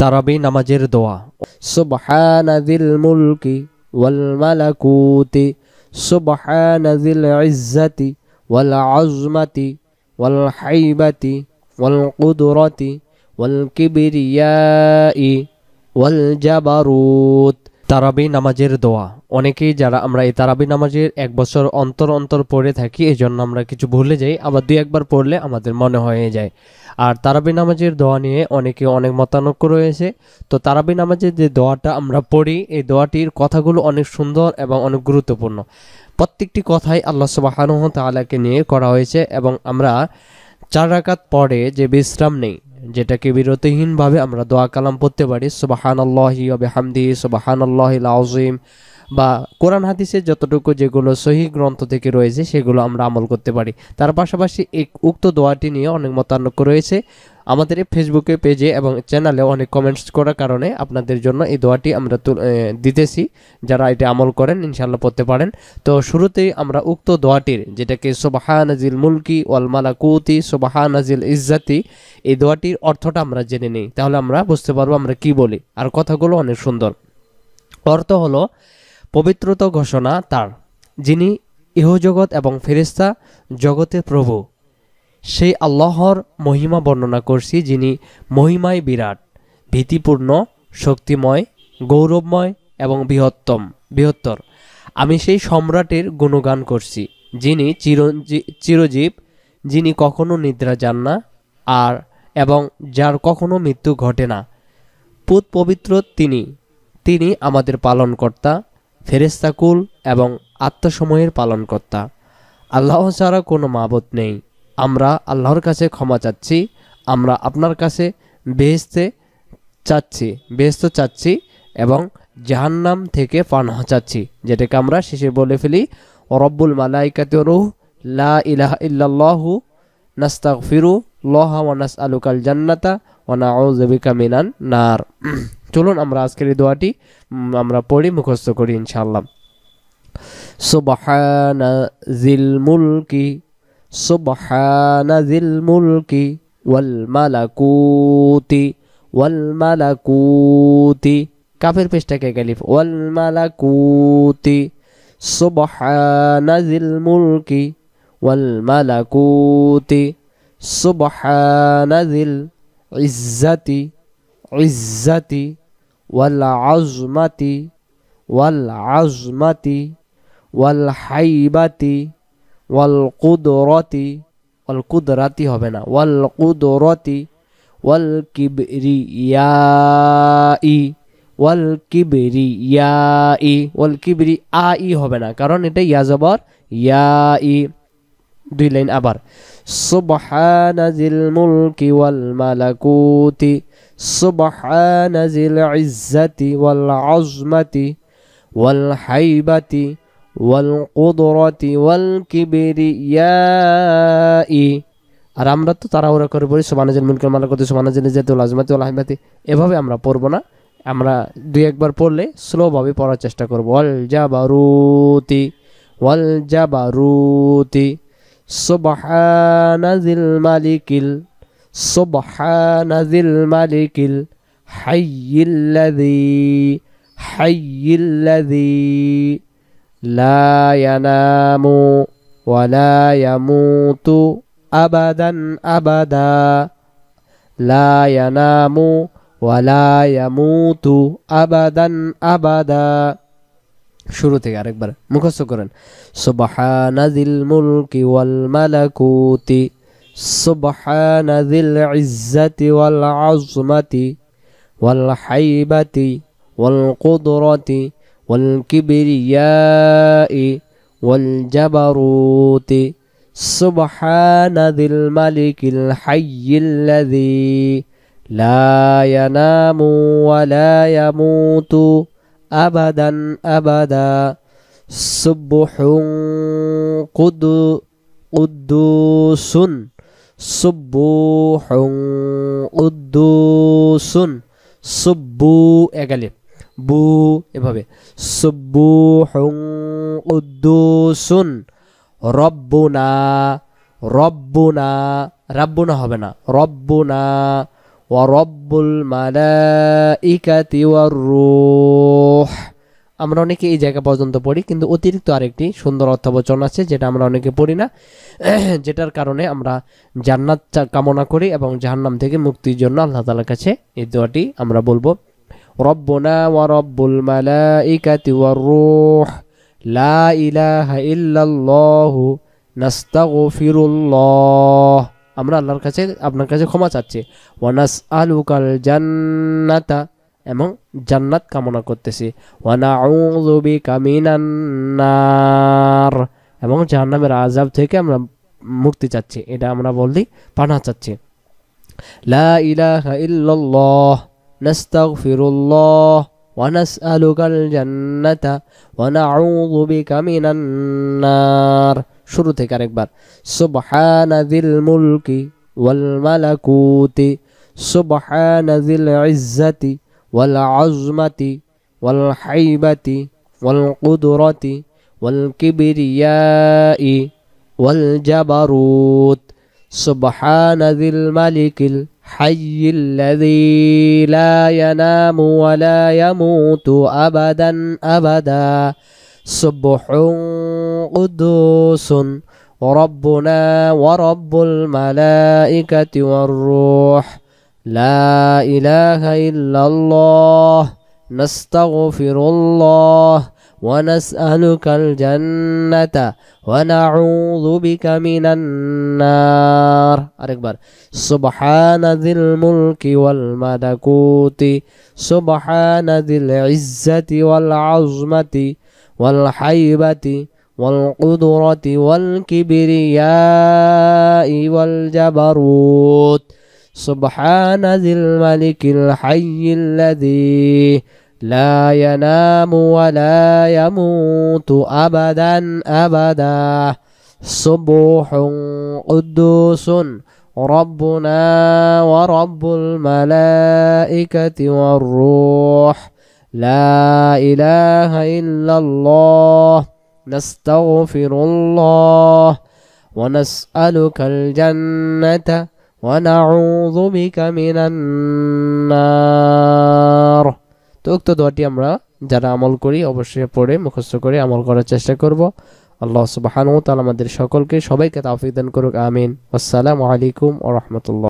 তারাবি নামাজের দোয়া সুবহান দিল মুলকি ওয়াল মালাকুতি সুবহান দিল ইজ্জাতি ওয়াল আজমাতি ওয়াল হাইবাতি ওয়াল কুদরতি ওয়াল কিবরিয়াই ওয়াল জাবারুত তারাবি নামাজের দোয়া অনেকেই যারা আমরা এই তারাবি নামাজের এক বছর অন্তর অন্তর পড়ে থাকি এই জন্য আমরা কিছু ভুলে যাই আবার দুই একবার পড়লে আমাদের মনে হয়ে যায় আর তারাবি নামাজের দোয়া নিয়ে অনেকে অনেক মতানক্য রয়েছে তো তারাবি নামাজের যে দোয়াটা আমরা পড়ি এই দোয়াটির কথাগুলো অনেক সুন্দর এবং অনেক গুরুত্বপূর্ণ প্রত্যেকটি কথাই আল্লাহ সুবাহানুহ তালাকে নিয়ে করা হয়েছে এবং আমরা চার রাকাত পরে যে বিশ্রাম নেই যেটাকে বিরতিহীনভাবে আমরা দোয়া কালাম পড়তে পারি সুবাহান আল্লাহি হামদি সুবাহান আল্লাহ আজিম বা কোরআন হাদিসের যতটুকু যেগুলো সহি গ্রন্থ থেকে রয়েছে সেগুলো আমরা আমল করতে পারি তার পাশাপাশি উক্ত দোয়াটি নিয়ে অনেক মতানক্য রয়েছে আমাদের ফেসবুকে পেজে এবং চ্যানেলে অনেক কমেন্টস করার কারণে আপনাদের জন্য এই দোয়াটি আমরা দিতেছি যারা এটি আমল করেন ইনশাল্লাহ পড়তে পারেন তো শুরুতেই আমরা উক্ত দোয়াটির যেটাকে নাজিল মুলকি কুতি সোবাহা নাজিল ইজ্জাতি এই দোয়াটির অর্থটা আমরা জেনে নিই তাহলে আমরা বুঝতে পারবো আমরা কি বলি আর কথাগুলো অনেক সুন্দর অর্থ হলো পবিত্রত ঘোষণা তার যিনি ইহজগৎ এবং ফেরিস্তা জগতের প্রভু সেই আল্লাহর মহিমা বর্ণনা করছি যিনি মহিমায় বিরাট ভীতিপূর্ণ শক্তিময় গৌরবময় এবং বৃহত্তম বৃহত্তর আমি সেই সম্রাটের গুণগান করছি যিনি চিরঞ্জী চিরজীব যিনি কখনো নিদ্রা যান না আর এবং যার কখনো মৃত্যু ঘটে না পুত পবিত্র তিনি তিনি আমাদের পালনকর্তা ফেরেস্তাকুল এবং আত্মসময়ের পালনকর্তা আল্লাহ ছাড়া কোনো মাবত নেই আমরা আল্লাহর কাছে ক্ষমা চাচ্ছি আমরা আপনার কাছে বেহেস্তে চাচ্ছি বেহেস্ত চাচ্ছি এবং জাহান্নাম থেকে পানাহ চাচ্ছি যেটাকে আমরা শেষে বলে ফেলি রব্বুল মালাইকাতে রুহ লা ইলাহা নাস্তাক ফিরু লহা ওয়ানাস আলুকাল জান্নাতা ওনা ও জবিকা মিনান নার চলুন আমরা আজকের এই দোয়াটি আমরা পড়ি মুখস্থ করি ইনশাআল্লাহ সুবহানা জিল মুলকি সুবহানা জিল মুলকি ওয়াল মালাকুতি ওয়াল মালাকুতি কাফের পেশটাকে গালিফ ওয়াল মালাকুতি সুবহানা জিল মুলকি ওয়াল মালাকুতি সুবহানা জিল ইজ্জাতি ইজ্জাতি ওয়াল আজমাতি ওয়াল আজমাতি ওয়াল হাইবাতি ওয়াল কুদরতি ওয়াল কুদরাতি হবে না ওয়াল কুদরতি ওয়াল কিবরিয়াই ওয়াল কিবরিয়াই ওয়াল কিবরি আই হবে না কারণ এটা ইয়াজবর ইয়াই দুই লাইন আবার সুবহান জিল মুলকি ওয়াল মালাকুতি সুবহান জিল ইজ্জাতি ওয়াল আজমাতি ওয়াল হাইবাতি ওয়াল কুদরতি ওয়াল কিবরিয়াই আর আমরা তো তাড়াহুড়া করে পড়ি সোবানাজিল মুলকের মালাকুতি সোবানাজিল ইজ্জাতি ওয়াল আজমাতি ওয়াল হাইবাতি এভাবে আমরা পড়বো না আমরা দুই একবার পড়লে স্লোভাবে পড়ার চেষ্টা করবো ওয়াল জাবারুতি ওয়াল জাবারুতি سبحان ذي الملك سبحان ذي الملك الحي الذي حي الذي لا ينام ولا يموت أبدا أبدا لا ينام ولا يموت أبدا أبدا শুরু থেকে আরেকবার মুখস্থ করেন সুবহানাযিল মুলকি ওয়াল মালাকুতি সুবহানাযিল ইজ্জাতি ওয়াল আযমাতি ওয়াল হাইবাতি ওয়াল কুদরতি ওয়াল কিবরিয়াই ওয়াল জাবারুতি سبحان ذي الملك الحي الذي لا ينام ولا يموت أبدا أبدا سبح قدو قدوس سبوح قدوس সুব্বু এগালে বু এভাবে সুব্বু উদ্দুসুন রব্বুনা রব্বুনা রাব্বুনা হবে না রব্বুনা ওয়ারব্বুল মালাইকাতি ওয়ার রুহ আমরা অনেকে এই জায়গা পর্যন্ত পড়ি কিন্তু অতিরিক্ত আরেকটি সুন্দর অর্থবচন আছে যেটা আমরা অনেকে পড়ি না যেটার কারণে আমরা জান্নাত কামনা করি এবং জাহান্নাম থেকে মুক্তির জন্য আল্লাহ তালার কাছে এই দোয়াটি আমরা বলবো রব্বনা ওয়া রব্বুল মালাইকাতি ওয়ার রূহ লা ইলাহা ইল্লাল্লাহু নাস্তাগফিরুল্লাহ আমরা আল্লাহর কাছে আপনার কাছে ক্ষমা চাচ্ছি ওয়ানাস আলুকাল জান্নাতা এবং জান্নাত কামনা করতেছি ওয়ানা আউযুবি কামিনান্নার এবং জাহান্নামের আজাব থেকে আমরা মুক্তি চাচ্ছি এটা আমরা বললি পানা চাচ্ছি লা ইলাহা ইল্লাল্লাহ নাস্তাগফিরুল্লাহ ونسألك জান্নাতা ونعوذ بك من النار شروع থেকে আরেকবার سبحان ذي الملك والملكوت سبحان ذي العزة والعظمة والحيبة والقدرة والكبرياء والجبروت سبحان ذي الملك الحي الذي لا ينام ولا يموت أبدا أبدا سبحان قدوس وربنا ورب الملائكة والروح لا إله إلا الله نستغفر الله ونسألك الجنة ونعوذ بك من النار أكبر سبحان ذي الملك والملكوت سبحان ذي العزة والعظمة والحيبة والقدرة والكبرياء والجبروت سبحان ذي الملك الحي الذي لا ينام ولا يموت أبدا أبدا سبوح قدوس ربنا ورب الملائكة والروح لا إله إلا الله نستغفر الله ونسألك الجنة ونعوذ بك من النار তো উক্ত দোয়াটি আমরা যারা আমল করি অবশ্যই পড়ে মুখস্থ করে আমল করার চেষ্টা করব আল্লাহ সুবাহানু তাল আমাদের সকলকে সবাইকে তাফিক দান করুক আমিন আসসালামু আলাইকুম ওরহমতুল্লাহ